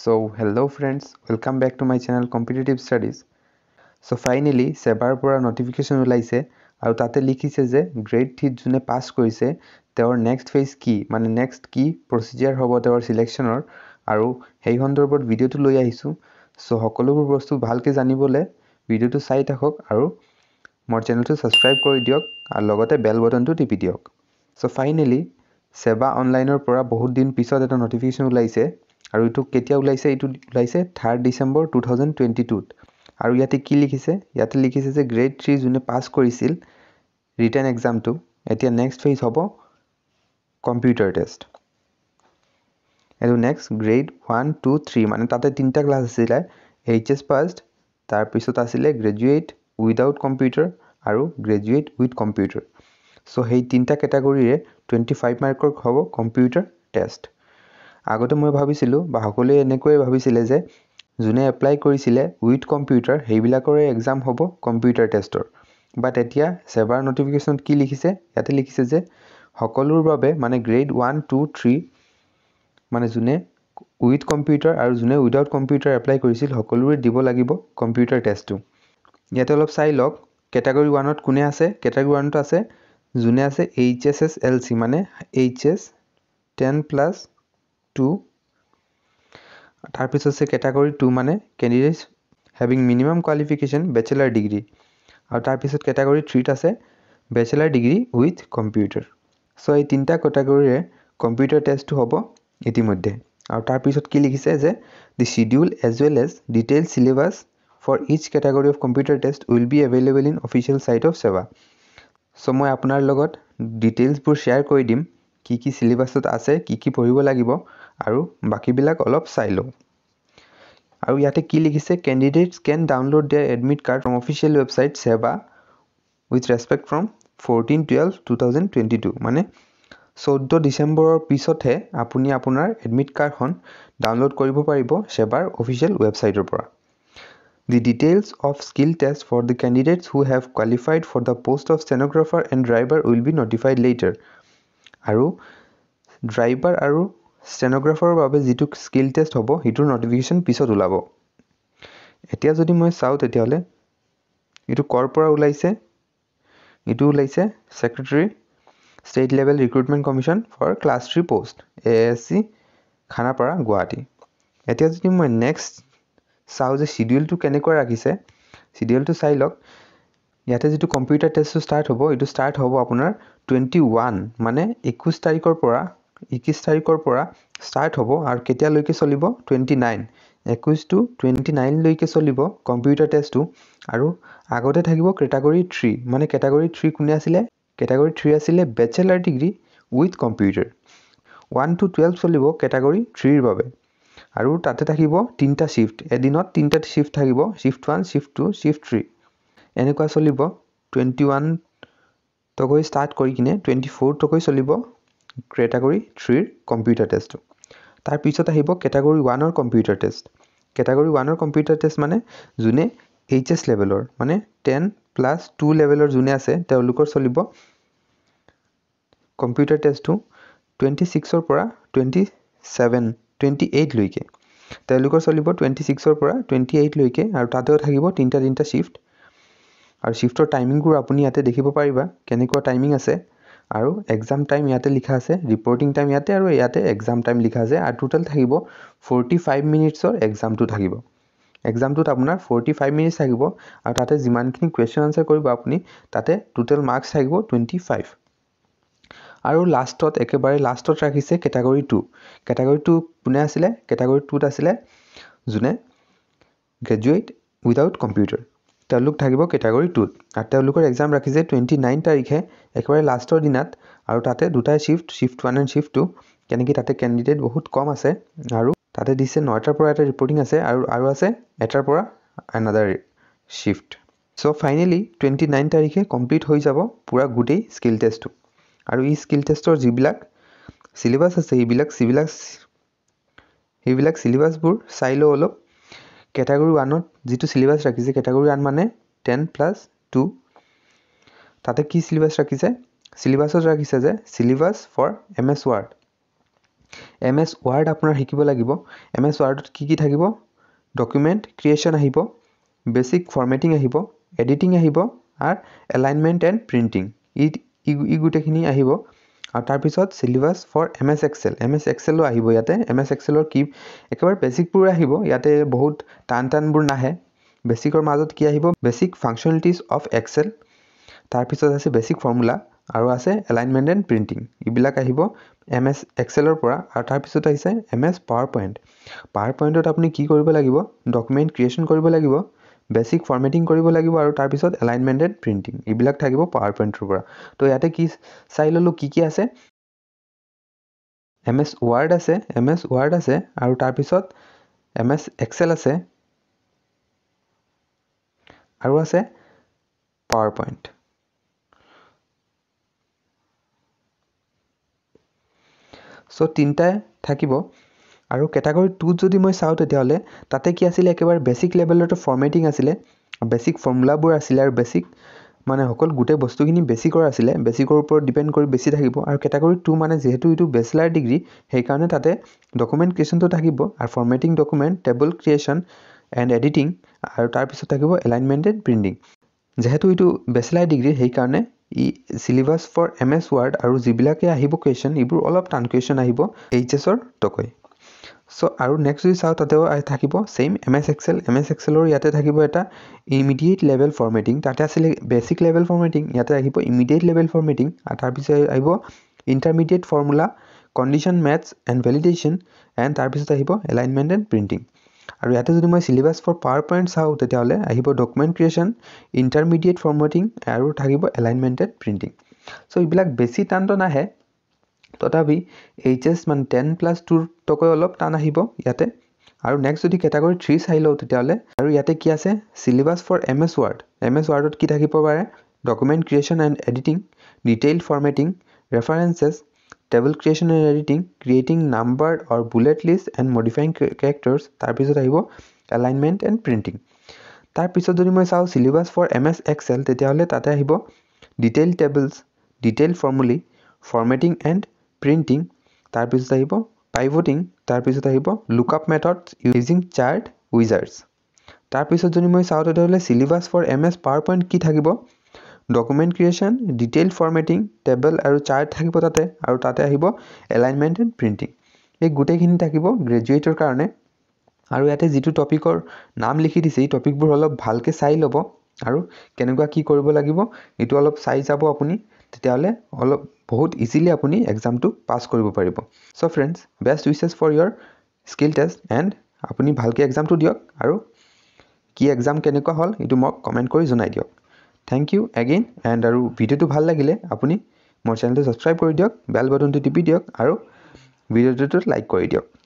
so hello friends welcome back to my channel competitive studies so finally sebar pura notification ulaise aru tate likhise je grade 3 june pass koise teor next phase ki mane next ki procedure hobo teor selection or aru hei hondorbot video tu loi aisu so hokolu bostu bhalke janibole video tu sai thakok aru mor channel tu subscribe kori diok ar logote bell button tu tipi diok so finally seba online or pura bahut din pisot eta notification ulaise আৰু এইটো কেতিয়া ওলাইছে এইটো ওলাইছে third December two thousand twenty টুত আৰু ইয়াতে কি লিখিছে ইয়াতে লিখিছে যে গ্ৰেড থ্ৰী যোনে পাছ কৰিছিল ৰিটাৰ্ণ এক্সামটো এতিয়া নেক্সট ফেজ হ'ব কম্পিউটাৰ টেষ্ট এইটো next grade one two three মানে তাতে তিনিটা ক্লাছ আছিলে এইচ এছ ফাৰ্ষ্ট তাৰপিছত আছিলে গ্ৰেজুৱেট উইদাউট কম্পিউটাৰ আৰু গ্ৰেজুৱেট উইথ কম্পিউটাৰ চ' সেই তিনিটা কেটাগৰীৰে টুৱেণ্টি ফাইভ মাৰ্কৰ হ'ব কম্পিউটাৰ টেষ্ট আগতে মই ভাবিছিলোঁ বা সকলোৱে এনেকৈয়ে ভাবিছিলে যে যোনে এপ্লাই কৰিছিলে উইথ কম্পিউটাৰ সেইবিলাকৰে এক্সাম হ'ব কম্পিউটাৰ টেষ্টৰ বাট এতিয়া ছেবাৰ ন'টিফিকেশ্যনত কি লিখিছে ইয়াতে লিখিছে যে সকলোৰ বাবে মানে গ্ৰেড ওৱান টু থ্ৰী মানে যোনে উইথ কম্পিউটাৰ আৰু যোনে উইদাউট কম্পিউটাৰ এপ্লাই কৰিছিল সকলোৰে দিব লাগিব কম্পিউটাৰ টেষ্টটো ইয়াতে অলপ চাই লওক কেটাগৰী ওৱানত কোনে আছে কেটাগৰী ওৱানত আছে যোনে আছে H S S L C মানে H S ten plus two তাৰপিছত আছে কেটাগৰী টু মানে candidates having minimum qualification bachelor degree আৰু তাৰপিছত কেটাগৰী থ্ৰীত আছে bachelor degree with computer so' এই তিনিটা কেটাগৰীৰে কম্পিউটাৰ টেষ্টটো হ'ব ইতিমধ্যে আৰু তাৰপিছত কি লিখিছে যে the schedule as well as detail syllabus for each category of computer test will be available in official site of SEBA so' মই আপোনাৰ লগত ডিটেইলছবোৰ শ্বেয়াৰ কৰি দিম কি কি চিলেবাছত আছে কি কি পঢ়িব লাগিব আৰু বাকীবিলাক অলপ চাই লওঁ আৰু ইয়াতে কি লিখিছে candidates can download their admit card from official website SEBA with respect from fourteen twelve two thousand twenty two মানে চৈধ্য ডিচেম্বৰৰ পিছতহে আপুনি আপোনাৰ এডমিট কাৰ্ডখন ডাউনলোড কৰিব পাৰিব ছেবাৰ অফিচিয়েল ৱেবছাইটৰ পৰা the details of skill test for the candidates who have qualified for the post of stenographer and driver will be notified letter আৰু ড্ৰাইভাৰ আৰু ষ্টেনগ্ৰাফাৰৰ বাবে যিটো স্কিল টেষ্ট হ'ব সেইটোৰ ন'টিফিকেশ্যন পিছত ওলাব এতিয়া যদি মই চাওঁ তেতিয়াহ'লে এইটো ক'ৰ পৰা ওলাইছে এইটো ওলাইছে secretary state level recruitment commission for class three post A S C Khanapara Guwahati এতিয়া যদি মই নেক্সট চাওঁ যে চিডিউলটো কেনেকুৱা ৰাখিছে চিডিউলটো চাই লওক ইয়াতে যিটো কম্পিউটাৰ টেষ্টটো ষ্টাৰ্ট হ'ব এইটো ষ্টাৰ্ট হ'ব আপোনাৰ টুৱেণ্টি ওৱান মানে একৈছ তাৰিখৰ পৰা একৈছ তাৰিখৰ পৰা ষ্টাৰ্ট হ'ব আৰু কেতিয়ালৈকে চলিব টুৱেণ্টি নাইন একৈছ টু টুৱেণ্টি নাইনলৈকে চলিব কম্পিউটাৰ টেষ্টটো আৰু আগতে থাকিব কেটাগৰী থ্ৰী মানে কেটাগৰী থ্ৰী কোনে আছিলে কেটাগৰী থ্ৰী আছিলে bachelor degree with computer one to twelve চলিব কেটাগৰী থ্ৰীৰ বাবে আৰু তাতে থাকিব তিনিটা শ্বিফ্ট এদিনত তিনিটা শ্বিফ্ট থাকিব shift one shift two shift three এনেকুৱা চলিব টুৱেণ্টি ওৱানতকৈ ষ্টাৰ্ট কৰি কিনে টুৱেণ্টি ফ'ৰটকৈ চলিব কেটাগৰী থ্ৰীৰ কম্পিউটাৰ টেষ্টটো তাৰপিছত আহিব কেটাগৰী ওৱানৰ কম্পিউটাৰ টেষ্ট কেটাগৰী ওৱানৰ কম্পিউটাৰ টেষ্ট মানে যোনে এইচ এছ লেভেলৰ মানে টেন প্লাছ টু লেভেলৰ যোনে আছে তেওঁলোকৰ চলিব কম্পিউটাৰ টেষ্টটো টুৱেণ্টি ছিক্সৰ পৰা টুৱেণ্টি ছেভেন টুৱেণ্টি এইটলৈকে তেওঁলোকৰ চলিব টুৱেণ্টি ছিক্সৰ পৰা টুৱেণ্টি এইটলৈকে আৰু তাতেও থাকিব তিনিটা তিনিটা শ্বিফ্ট আৰু শ্বিফ্টৰ টাইমিংবোৰ আপুনি ইয়াতে দেখিব পাৰিবা কেনেকুৱা টাইমিং আছে আৰু এক্সাম টাইম ইয়াতে লিখা আছে ৰিপৰ্টিং টাইম ইয়াতে আৰু ইয়াতে এক্সাম টাইম লিখা আছে আৰু টোটেল থাকিব ফৰ্টি ফাইভ মিনিটছৰ এক্সামটো থাকিব এক্সামটোত আপোনাৰ ফৰ্টি ফাইভ মিনিটছ থাকিব আৰু তাতে যিমানখিনি কুৱেশ্যন আনচাৰ কৰিব আপুনি তাতে টোটেল মাৰ্কছ থাকিব টুৱেণ্টি ফাইভ আৰু লাষ্টত একেবাৰে লাষ্টত ৰাখিছে কেটাগৰী টু কেটাগৰী টু কোনে আছিলে কেটাগৰী টুত আছিলে যোনে গ্ৰেজুৱেট উইদাউট কম্পিউটাৰ তেওঁলোক থাকিব কেটাগৰি টুত আৰু তেওঁলোকৰ এক্সাম ৰাখিছে টুৱেণ্টি নাইন তাৰিখে একেবাৰে লাষ্টৰ দিনাত আৰু তাতে দুটাই shift shift one and shift two কেনেকৈ তাতে কেণ্ডিডেট বহুত কম আছে আৰু তাতে দিছে নটাৰ পৰা এটা ৰিপৰ্টিং আছে আৰু আৰু আছে এটাৰ পৰা another shift so' finally twenty nine তাৰিখে কমপ্লিট হৈ যাব পূৰা গোটেই স্কিল টেষ্টটো আৰু এই স্কিল টেষ্টৰ যিবিলাক চিলেবাছ আছে সেইবিলাক চিলেবাছ সেইবিলাক চিলেবাছবোৰ চাই লওঁ অলপ কেটাগৰী ওৱানত যিটো চিলেবাছ ৰাখিছে কেটাগৰী ওৱান মানে টেন প্লাছ টু তাতে কি চিলেবাছ ৰাখিছে চিলেবাছত ৰাখিছে যে syllabus for M S word M S word আপোনাৰ শিকিব লাগিব এম এছ ৱাৰ্ডত কি কি থাকিব ডকুমেণ্ট ক্ৰিয়েশ্যন আহিব বেচিক ফৰ্মেটিং আহিব এডিটিং আহিব আৰু এলাইনমেণ্ট এণ্ড প্ৰিণ্টিং ই ই গোটেইখিনি আহিব আৰু তাৰপিছত syllabus for M S excel M S এক্সেলো আহিব ইয়াতে এম এছ এক্সেলৰ কি একেবাৰে বেচিকবোৰ আহিব ইয়াতে বহুত টান টানবোৰ নাহে বেচিকৰ মাজত কি আহিব বেচিক ফাংচনেলিটিজ অফ এক্সেল তাৰপিছত আছে বেচিক ফৰ্মুলা আৰু আছে এলাইনমেণ্ট এণ্ড প্ৰিণ্টিং এইবিলাক আহিব এম এছ এক্সেলৰ পৰা আৰু তাৰপিছত আহিছে M S power point power পইণ্টত আপুনি কি কৰিব লাগিব ডকুমেণ্ট ক্ৰিয়েশ্যন কৰিব লাগিব বেসিক ফর্মেটিং করব আর তারপর এলাইনমেন্টেড প্রিন্টিং এইবিল থাকবে পাওয়ার পয়েন্টের তো ইয়াতে কি চাই ললো কি কি আছে এম এস ওয়ার্ড আছে এম এস ওয়ার্ড আছে আর তারপর এম এস এক্সেল আছে আর আছে পাওয়ার পয়েন্ট সো তিনটায় থাকিব আৰু কেটাগৰী টুত যদি মই চাওঁ তেতিয়াহ'লে তাতে কি আছিলে একেবাৰে বেচিক লেভেলতে ফৰ্মেটিং আছিলে বেচিক ফৰ্মুলাবোৰ আছিলে আৰু বেচিক মানে অকল গোটেই বস্তুখিনি বেচিকৰ আছিলে বেচিকৰ ওপৰত ডিপেণ্ড কৰি বেছি থাকিব আৰু কেটাগৰী টু মানে যিহেতু এইটো বেচেলাৰ ডিগ্ৰী সেইকাৰণে তাতে ডকুমেণ্ট ক্ৰিয়েশ্যনটো থাকিব আৰু formatting document table creation and editing আৰু তাৰপিছত থাকিব এলাইনমেণ্টেড প্ৰিণ্টিং যিহেতু এইটো বেচেলাৰ ডিগ্ৰী সেইকাৰণে ই syllabus for M S word আৰু যিবিলাকে আহিব কুৱেশ্যন এইবোৰ অলপ টান কুৱেশ্যন আহিব এইচ এছৰ টকৈ চ' আৰু নেক্সট যদি চাওঁ তাতেও থাকিব same M S excel M S এক্সেলৰ ইয়াতে থাকিব এটা ইমিডিয়েট লেভেল ফৰ্মেটিং তাতে আছিলে বেচিক লেভেল ফৰ্মেটিং ইয়াতে আহিব ইমিডিয়েট লেভেল ফৰ্মেটিং আৰু তাৰপিছত আহিব intermediate formula condition maths and validation and তাৰপিছত আহিব এলাইনমেণ্ট এণ্ড প্ৰিণ্টিং আৰু ইয়াতে যদি মই চিলেবাছ ফৰ পাৱাৰ পইণ্ট চাওঁ তেতিয়াহ'লে আহিব ডকুমেণ্ট ক্ৰিয়েশ্যন ইণ্টাৰমিডিয়েট ফৰ্মেটিং আৰু থাকিব এলাইনমেণ্ট এণ্ড প্ৰিণ্টিং চ' এইবিলাক বেছি টান নাহে তথাপি এইচ এছ মানে টেন প্লাছ টুতকৈ অলপ টান আহিব ইয়াতে আৰু নেক্সট যদি কেটাগৰী থ্ৰী চাই লওঁ তেতিয়াহ'লে আৰু ইয়াতে কি আছে syllabus for M S word M S ৱাৰ্ডত কি থাকিব পাৰে document creation and editing detailed formatting references table creation and editing creating number or bullet list and modifying characters তাৰপিছত আহিব এলাইনমেণ্ট এণ্ড প্ৰিণ্টিং তাৰপিছত যদি মই চাওঁ syllabus for M S excel তেতিয়াহ'লে তাতে আহিব detail tables detail formulae formatting and printing তাৰপিছত আহিব পাইভটিং তাৰপিছত আহিব lookup method using chart wizards তাৰপিছত যদি মই চাওঁ তেতিয়াহ'লে syllabus for M S power point কি থাকিব document creation detail formatting table আৰু চাৰ্ট থাকিব তাতে আৰু তাতে আহিব এলাইনমেণ্ট এণ্ড প্ৰিণ্টিং এই গোটেইখিনি থাকিব গ্ৰেজুৱেটৰ কাৰণে আৰু ইয়াতে যিটো টপিকৰ নাম লিখি দিছে এই টপিকবোৰ অলপ ভালকৈ চাই ল'ব আৰু কেনেকুৱা কি কৰিব লাগিব এইটো অলপ চাই যাব আপুনি তেতিয়াহ'লে অলপ বহুত ইজিলি আপুনি এক্সামটো পাছ কৰিব পাৰিব so' friends best wishes for your skill test and আপুনি ভালকৈ এক্সামটো দিয়ক আৰু কি এক্সাম কেনেকুৱা হ'ল সেইটো মোক কমেণ্ট কৰি জনাই দিয়ক থেংক ইউ এগেইন এণ্ড আৰু ভিডিঅ'টো ভাল লাগিলে আপুনি মোৰ চেনেলটো ছাবস্ক্ৰাইব কৰি দিয়ক বেল বটনটো টিপি দিয়ক আৰু ভিডিঅ'টোত লাইক কৰি দিয়ক